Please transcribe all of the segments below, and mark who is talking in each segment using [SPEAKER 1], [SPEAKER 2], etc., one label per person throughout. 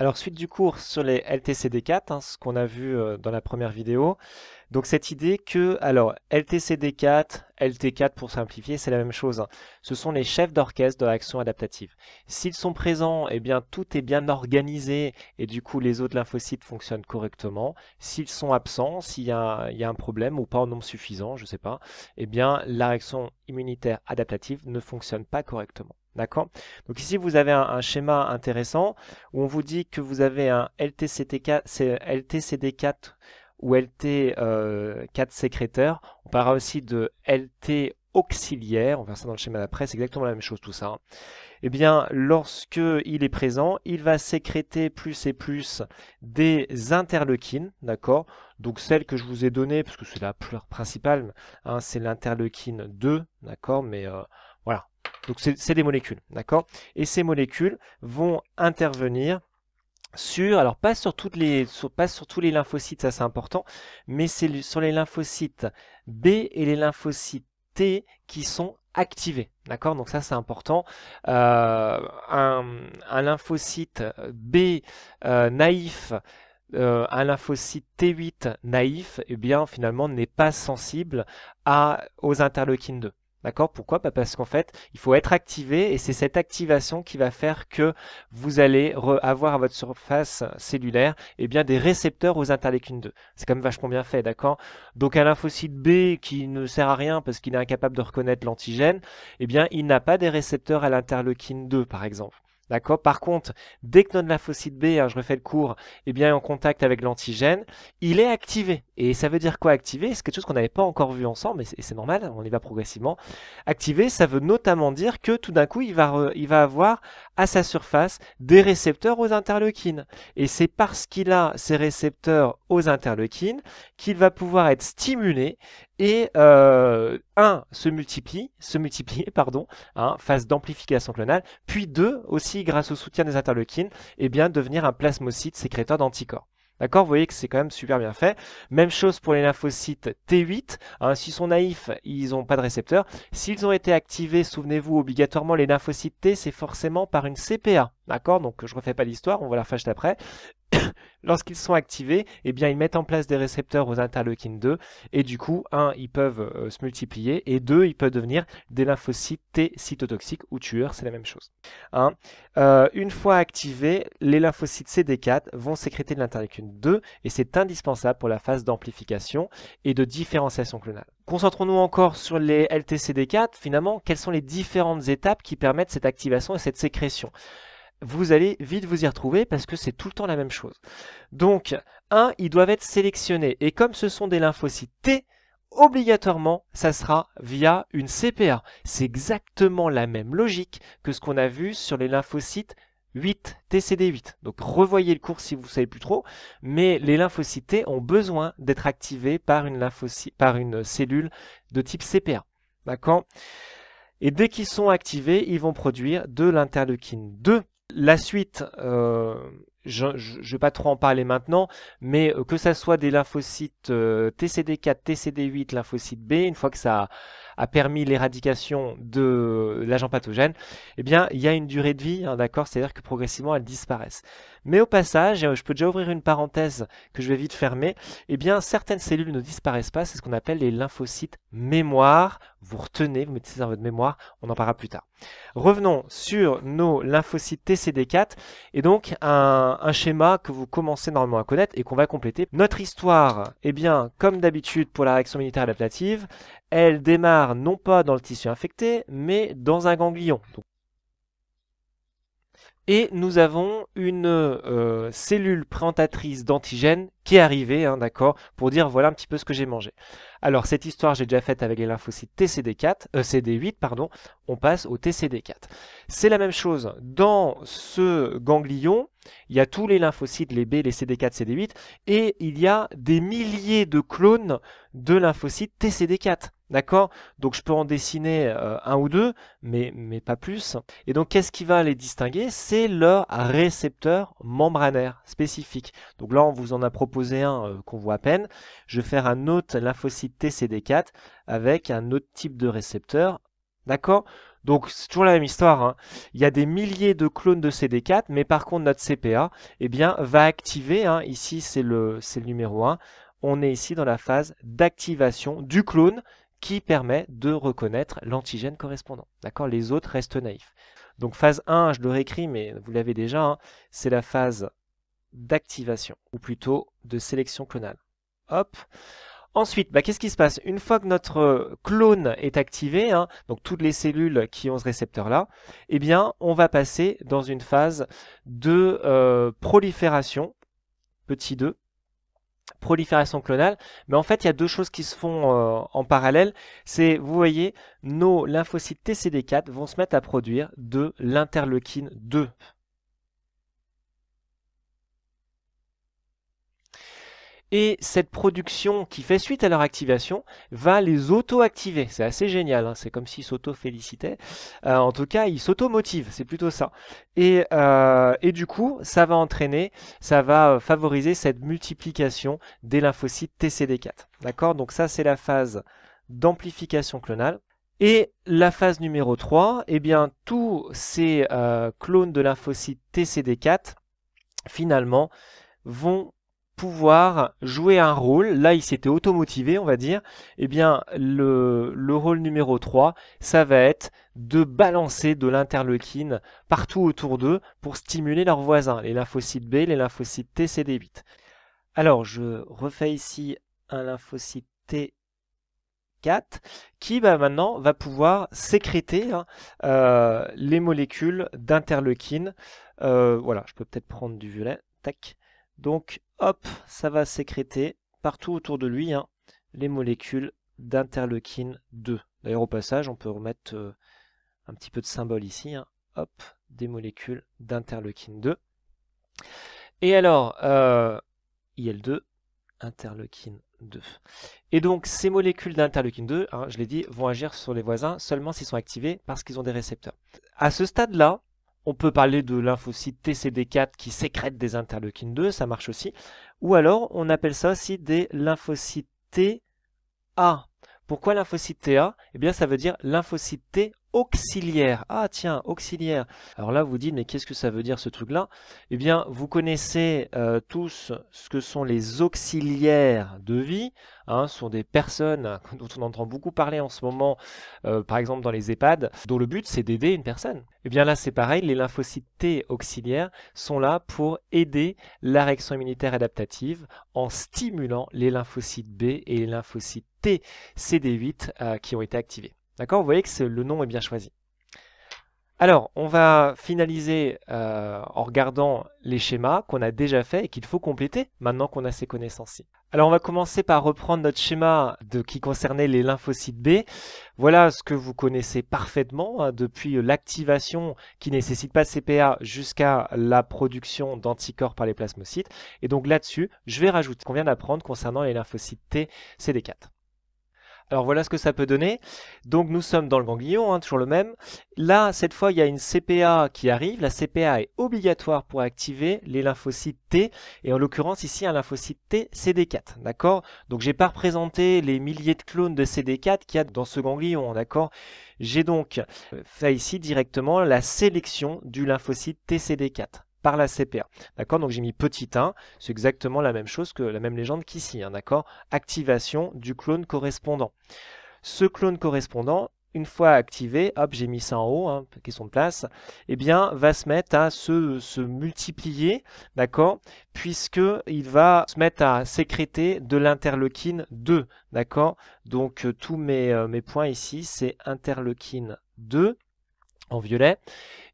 [SPEAKER 1] Alors, suite du cours sur les LTCD4, hein, ce qu'on a vu euh, dans la première vidéo. Donc, cette idée que, alors, LTCD4, LT4 pour simplifier, c'est la même chose. Hein. Ce sont les chefs d'orchestre de réaction adaptative. S'ils sont présents, eh bien, tout est bien organisé et du coup, les autres lymphocytes fonctionnent correctement. S'ils sont absents, s'il y, a un problème ou pas en nombre suffisant, je ne sais pas, eh bien, la réaction immunitaire adaptative ne fonctionne pas correctement. D'accord Donc ici, vous avez un, schéma intéressant où on vous dit que vous avez un LTCD4, ou LT4 euh, sécréteur. On parlera aussi de LT auxiliaire. On verra ça dans le schéma d'après. C'est exactement la même chose tout ça. Hein. Eh bien, lorsque il est présent, il va sécréter plus et plus des interleukines, d'accord Donc celle que je vous ai donnée, parce que c'est la pleure principale, hein, c'est l'interleukine 2, d'accord Mais... Euh, donc c'est des molécules, d'accord Et ces molécules vont intervenir sur, alors pas sur, toutes les, sur tous les lymphocytes, ça c'est important, mais c'est sur les lymphocytes B et les lymphocytes T qui sont activés. D'accord Donc ça c'est important. Euh, un, lymphocyte B euh, naïf, euh, un lymphocyte T8 naïf, eh bien finalement n'est pas sensible aux interleukines 2. D'accord Pourquoi bah, Parce qu'en fait, il faut être activé et c'est cette activation qui va faire que vous allez avoir à votre surface cellulaire eh bien, des récepteurs aux interleukines 2. C'est quand même vachement bien fait, d'accord Donc un lymphocyte B qui ne sert à rien parce qu'il est incapable de reconnaître l'antigène, eh bien, il n'a pas des récepteurs à l'interleukine 2, par exemple. D'accord Par contre, dès que notre lymphocyte B, hein, je refais le cours, eh bien, est en contact avec l'antigène, il est activé. Et ça veut dire quoi activer C'est quelque chose qu'on n'avait pas encore vu ensemble, et c'est normal, on y va progressivement. Activer, ça veut notamment dire que tout d'un coup, il va, il va avoir à sa surface des récepteurs aux interleukines. Et c'est parce qu'il a ces récepteurs aux interleukines qu'il va pouvoir être stimulé et euh, un se multiplie, se multiplier pardon, un hein, phase d'amplification clonale, puis deux aussi grâce au soutien des interleukines, et eh bien devenir un plasmocyte sécréteur d'anticorps. D'accord Vous voyez que c'est quand même super bien fait. Même chose pour les lymphocytes T8. Hein, sont naïfs, ils n'ont pas de récepteur. S'ils ont été activés, souvenez-vous, obligatoirement, les lymphocytes T, c'est forcément par une CPA. D'accord Donc je refais pas l'histoire, on va la refaire d'après. après. Lorsqu'ils sont activés, eh bien, ils mettent en place des récepteurs aux interleukines 2 et du coup, 1, ils peuvent euh, se multiplier et 2, ils peuvent devenir des lymphocytes T cytotoxiques ou tueurs, c'est la même chose. Hein. Euh, une fois activés, les lymphocytes CD4 vont sécréter de l'interleukine 2 et c'est indispensable pour la phase d'amplification et de différenciation clonale. Concentrons-nous encore sur les LTCD4. Finalement, quelles sont les différentes étapes qui permettent cette activation et cette sécrétion vous allez vite vous y retrouver parce que c'est tout le temps la même chose. Donc, 1, ils doivent être sélectionnés. Et comme ce sont des lymphocytes T, obligatoirement, ça sera via une CPA. C'est exactement la même logique que ce qu'on a vu sur les lymphocytes 8, TCD8. Donc revoyez le cours si vous ne savez plus trop, mais les lymphocytes T ont besoin d'être activés par une, par une cellule de type CPA. D'accord Et dès qu'ils sont activés, ils vont produire de l'interleukine 2 la suite, euh, je ne vais pas trop en parler maintenant, mais euh, que ça soit des lymphocytes TCD4, euh, TCD8, lymphocytes B, une fois que ça a permis l'éradication de l'agent pathogène, eh bien, il y a une durée de vie, hein, d'accord C'est-à-dire que progressivement, elles disparaissent. Mais au passage, euh, je peux déjà ouvrir une parenthèse que je vais vite fermer, eh bien certaines cellules ne disparaissent pas, c'est ce qu'on appelle les lymphocytes mémoire. Vous retenez, vous mettez ça dans votre mémoire, on en parlera plus tard. Revenons sur nos lymphocytes TCD4 et donc un, schéma que vous commencez normalement à connaître et qu'on va compléter. Notre histoire, eh bien comme d'habitude pour la réaction militaire adaptative, elle démarre non pas dans le tissu infecté, mais dans un ganglion. Et nous avons une euh, cellule présentatrice d'antigène qui est arrivée, hein, d'accord, pour dire voilà un petit peu ce que j'ai mangé. Alors cette histoire j'ai déjà faite avec les lymphocytes TCD4, CD8, pardon, on passe au TCD4. C'est la même chose dans ce ganglion, il y a tous les lymphocytes, les B, les CD4, CD8, et il y a des milliers de clones de lymphocytes TCD4. D'accord Donc je peux en dessiner euh, un ou deux, mais, pas plus. Et donc qu'est-ce qui va les distinguer C'est leur récepteur membranaire spécifique. Donc là, on vous en a proposé un euh, qu'on voit à peine. Je vais faire un autre lymphocyte TCD4 avec un autre type de récepteur. D'accord donc c'est toujours la même histoire. Hein. Il y a des milliers de clones de CD4, mais par contre notre CPA eh bien, va activer, hein, ici c'est le, le numéro 1, on est ici dans la phase d'activation du clone qui permet de reconnaître l'antigène correspondant. D'accord Les autres restent naïfs. Donc phase 1, je le réécris, mais vous l'avez déjà, hein, c'est la phase d'activation, ou plutôt de sélection clonale. Hop Ensuite, bah, qu'est-ce qui se passe Une fois que notre clone est activé, hein, donc toutes les cellules qui ont ce récepteur-là, eh bien, on va passer dans une phase de euh, prolifération, petit 2, prolifération clonale. Mais en fait, il y a deux choses qui se font euh, en parallèle. C'est, vous voyez, nos lymphocytes TCD4 vont se mettre à produire de l'interleukine 2. et cette production qui fait suite à leur activation va les auto-activer. C'est assez génial, hein. c'est comme s'ils s'auto-félicitaient. Euh, en tout cas, ils s'auto-motivent, c'est plutôt ça. Et, euh, du coup, ça va entraîner, ça va euh, favoriser cette multiplication des lymphocytes TCD4. D'accord Donc ça, c'est la phase d'amplification clonale. Et la phase numéro 3, eh bien, tous ces clones de lymphocytes TCD4, finalement, vont pouvoir jouer un rôle, là il s'était automotivé on va dire, et eh bien le, rôle numéro 3, ça va être de balancer de l'interleukine partout autour d'eux pour stimuler leurs voisins, les lymphocytes B, les lymphocytes T, CD8. Alors je refais ici un lymphocyte T 4, qui bah, maintenant va pouvoir sécréter hein, euh, les molécules d'interleukine. Euh, voilà, je peux peut-être prendre du violet. Tac. Donc hop, ça va sécréter partout autour de lui hein, les molécules d'interleukine 2. D'ailleurs, au passage, on peut remettre euh, un petit peu de symbole ici. Hein. hop, des molécules d'interleukine 2. Et alors, euh, IL2, interleukine 2. Et donc, ces molécules d'interleukine 2, hein, je l'ai dit, vont agir sur les voisins seulement s'ils sont activés parce qu'ils ont des récepteurs. À ce stade-là, on peut parler de lymphocytes TCD4 qui sécrètent des interleukines 2, ça marche aussi. Ou alors, on appelle ça aussi des lymphocytes TA. Pourquoi lymphocytes TA Eh bien, ça veut dire lymphocytes T auxiliaires, Ah tiens, auxiliaires, Alors là, vous dites, mais qu'est-ce que ça veut dire ce truc-là Eh bien, vous connaissez euh, tous ce que sont les auxiliaires de vie. Hein, ce sont des personnes hein, dont on entend beaucoup parler en ce moment, euh, par exemple dans les EHPAD, dont le but c'est d'aider une personne. Eh bien là, c'est pareil, les lymphocytes T auxiliaires sont là pour aider la réaction immunitaire adaptative en stimulant les lymphocytes B et les lymphocytes T CD8 euh, qui ont été activés. D'accord Vous voyez que le nom est bien choisi. Alors, on va finaliser euh, en regardant les schémas qu'on a déjà faits et qu'il faut compléter maintenant qu'on a ces connaissances-ci. Alors, on va commencer par reprendre notre schéma de, qui concernait les lymphocytes B. Voilà ce que vous connaissez parfaitement, hein, depuis l'activation qui nécessite pas de CPA jusqu'à la production d'anticorps par les plasmocytes. Et donc là-dessus, je vais rajouter ce qu'on vient d'apprendre concernant les lymphocytes T CD4. Alors voilà ce que ça peut donner. Donc nous sommes dans le ganglion, hein, toujours le même. Là, cette fois, il y a une CPA qui arrive. La CPA est obligatoire pour activer les lymphocytes T. Et en l'occurrence, ici, un lymphocyte T CD4. D'accord Donc j'ai pas représenté les milliers de clones de CD4 qu'il y a dans ce ganglion. D'accord J'ai donc euh, fait ici directement la sélection du lymphocyte TCD4 par la CPA. D'accord Donc j'ai mis petit 1, c'est exactement la même chose que la même légende qu'ici, hein, d'accord Activation du clone correspondant. Ce clone correspondant, une fois activé, hop, j'ai mis ça en haut, hein, question de place, eh bien, va se mettre à se, multiplier, d'accord Puisque il va se mettre à sécréter de l'interleukine 2, d'accord Donc, euh, tous mes, euh, mes points ici, c'est interleukine 2 en violet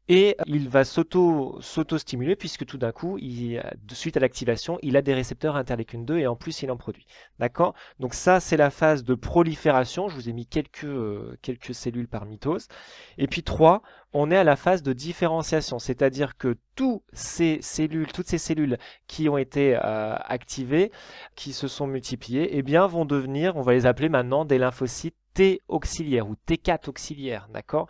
[SPEAKER 1] et euh, il va s'auto-stimuler puisque tout d'un coup, il, euh, suite à l'activation, il a des récepteurs interleukine 2 et en plus il en produit. D'accord Donc ça, c'est la phase de prolifération. Je vous ai mis quelques, euh, quelques cellules par mitose. Et puis 3, on est à la phase de différenciation, c'est-à-dire que toutes ces cellules, toutes ces cellules qui ont été activées, qui se sont multipliées, eh bien vont devenir, on va les appeler maintenant des lymphocytes T auxiliaire ou T4 auxiliaire, d'accord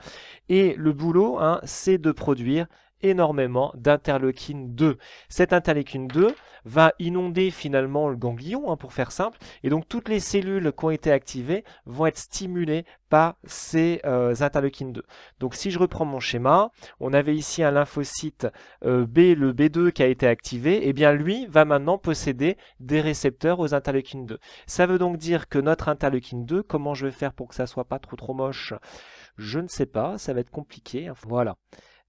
[SPEAKER 1] Et le boulot, hein, c'est de produire énormément d'interleukine 2. Cette interleukine 2 va inonder finalement le ganglion, hein, pour faire simple, et donc toutes les cellules qui ont été activées vont être stimulées par ces euh, interleukines 2. Donc si je reprends mon schéma, on avait ici un lymphocyte euh, B, le B2 qui a été activé, et eh bien lui va maintenant posséder des récepteurs aux interleukines 2. Ça veut donc dire que notre interleukine 2, comment je vais faire pour que ça soit pas trop trop moche Je ne sais pas, ça va être compliqué, hein. voilà.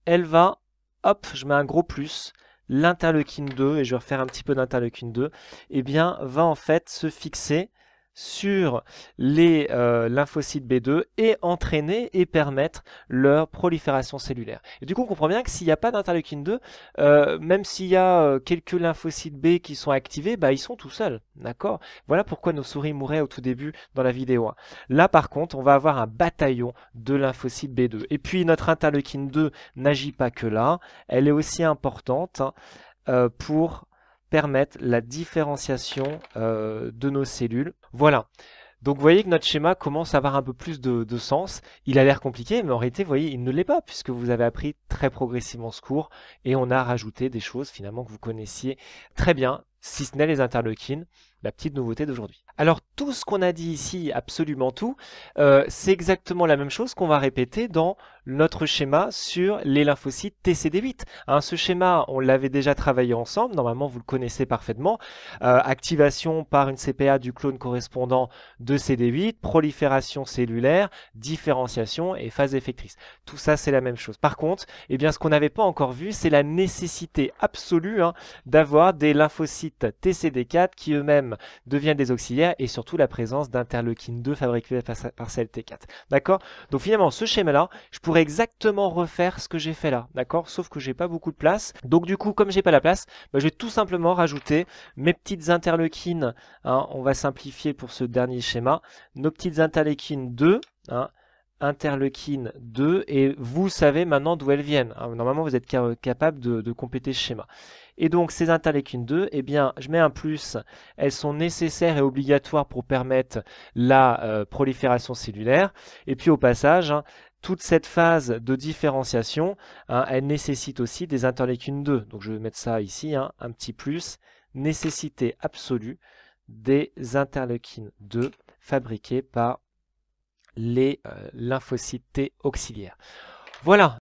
[SPEAKER 1] Elle va hop, je mets un gros plus, l'interleukine 2, et je vais refaire un petit peu d'interleukine 2, eh bien, va en fait se fixer sur les euh, lymphocytes B2 et entraîner et permettre leur prolifération cellulaire. Et du coup, on comprend bien que s'il n'y a pas d'interleukine 2, euh, même s'il y a euh, quelques lymphocytes B qui sont activés, bah, ils sont tout seuls. D'accord Voilà pourquoi nos souris mouraient au tout début dans la vidéo. Là, par contre, on va avoir un bataillon de lymphocytes B2. Et puis, notre interleukine 2 n'agit pas que là. Elle est aussi importante hein, pour permettre la différenciation de nos cellules. Voilà. Donc vous voyez que notre schéma commence à avoir un peu plus de, sens. Il a l'air compliqué, mais en réalité, vous voyez, il ne l'est pas, puisque vous avez appris très progressivement ce cours, et on a rajouté des choses finalement que vous connaissiez très bien, si ce n'est les interleukines, la petite nouveauté d'aujourd'hui. Alors tout ce qu'on a dit ici, absolument tout, euh, c'est exactement la même chose qu'on va répéter dans notre schéma sur les lymphocytes TCD8. Hein, ce schéma, on l'avait déjà travaillé ensemble, normalement vous le connaissez parfaitement. Euh, activation par une CPA du clone correspondant de CD8, prolifération cellulaire, différenciation et phase effectrice. Tout ça, c'est la même chose. Par contre, eh bien, ce qu'on n'avait pas encore vu, c'est la nécessité absolue hein, d'avoir des lymphocytes TCD4 qui eux-mêmes deviennent des auxiliaires et surtout la présence d'interleukine 2 fabriquée par CLT4. D'accord Donc finalement, ce schéma-là, je pourrais exactement refaire ce que j'ai fait là. D'accord Sauf que j'ai pas beaucoup de place. Donc du coup, comme j'ai pas la place, bah, je vais tout simplement rajouter mes petites interleukines. Hein, on va simplifier pour ce dernier schéma. Nos petites interleukines 2. Hein, interleukine 2 et vous savez maintenant d'où elles viennent. Normalement, vous êtes capable de, de compléter ce schéma. Et donc ces interleukines 2, eh bien, je mets un plus, elles sont nécessaires et obligatoires pour permettre la euh, prolifération cellulaire. Et puis au passage, hein, toute cette phase de différenciation, hein, elle nécessite aussi des interleukines 2. Donc je vais mettre ça ici, hein, un petit plus, nécessité absolue des interleukines 2 fabriquées par les euh, lymphocytes T auxiliaires. Voilà,